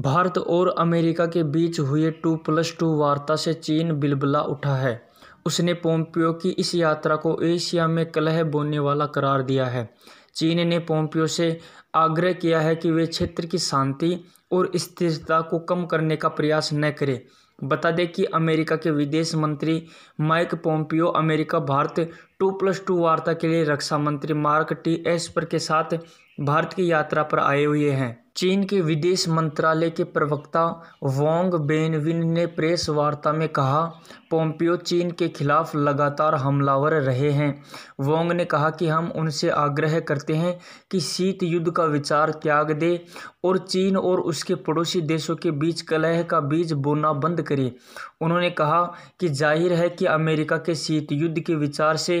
भारत और अमेरिका के बीच हुए टू प्लस टू वार्ता से चीन बिलबला उठा है उसने पोम्पियो की इस यात्रा को एशिया में कलह बोने वाला करार दिया है चीन ने पोम्पियो से आग्रह किया है कि वे क्षेत्र की शांति और स्थिरता को कम करने का प्रयास न करें बता दें कि अमेरिका के विदेश मंत्री Mike Pompeo America Bharat two plus two वार्ता के लिए रक्षा मंत्री मार्क टी एस्पर के साथ भारत की यात्रा पर आए हुए हैं चीन के विदेश मंत्रालय के प्रवक्ता वोंग बेनविन ने प्रेस वार्ता में कहा पोम्पियो चीन के खिलाफ लगातार हमलावर रहे हैं वोंग ने कहा कि हम उनसे आग्रह करते हैं कि शीत युद्ध का विचार त्याग दे और चीन और उसके पड़ोसी देशों के बीच कलह का बीज बोना बंद करें उन्होंने कहा कि जाहिर है कि अमेरिका के शीत युद्ध के विचार से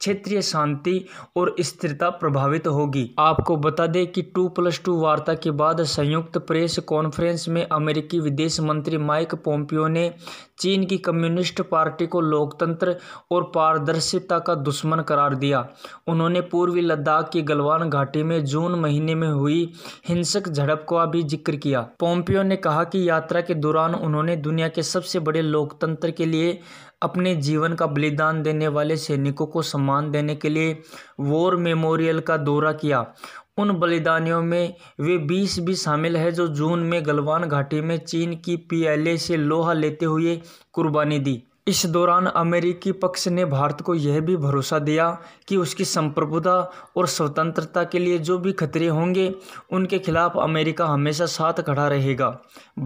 क्षेत्रीय शांति और स्थिरता प्रभावित होगी आपको बता दें कि टू प्लस टू वार्ता के बाद संयुक्त प्रेस कॉन्फ्रेंस में अमेरिकी विदेश मंत्री माइक पोम्पियो ने चीन की कम्युनिस्ट पार्टी को लोकतंत्र और पारदर्शिता का दुश्मन करार दिया उन्होंने पूर्वी लद्दाख की गलवान घाटी में जून महीने में हुई हिंसक झड़प का भी जिक्र किया पोम्पियो ने कहा कि यात्रा के दौरान उन्होंने दुनिया के सबसे बड़े लोकतंत्र के लिए अपने जीवन का बलिदान देने वाले सैनिकों को सम्मान सम्मान देने के लिए वॉर मेमोरियल का दौरा किया उन बलिदानियों में वे बीस भी शामिल है जो जून में गलवान घाटी में चीन की पीएलए से लोहा लेते हुए कुर्बानी दी इस दौरान अमेरिकी पक्ष ने भारत को यह भी भरोसा दिया कि उसकी संप्रभुता और स्वतंत्रता के लिए जो भी खतरे होंगे उनके खिलाफ अमेरिका हमेशा साथ खड़ा रहेगा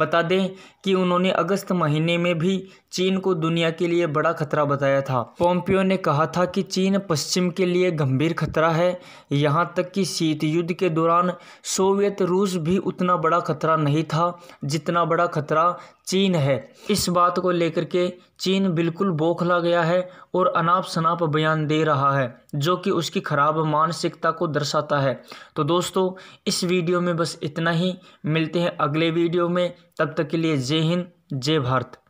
बता दें कि उन्होंने अगस्त महीने में भी चीन को दुनिया के लिए बड़ा खतरा बताया था पोम्पियो ने कहा था कि चीन पश्चिम के लिए गंभीर खतरा है यहाँ तक कि शीत युद्ध के दौरान सोवियत रूस भी उतना बड़ा खतरा नहीं था जितना बड़ा खतरा चीन है इस बात को लेकर के चीन बिल्कुल बौखला गया है और अनाप शनाप बयान दे रहा है जो कि उसकी ख़राब मानसिकता को दर्शाता है तो दोस्तों इस वीडियो में बस इतना ही मिलते हैं अगले वीडियो में तब तक के लिए जय हिंद जय भारत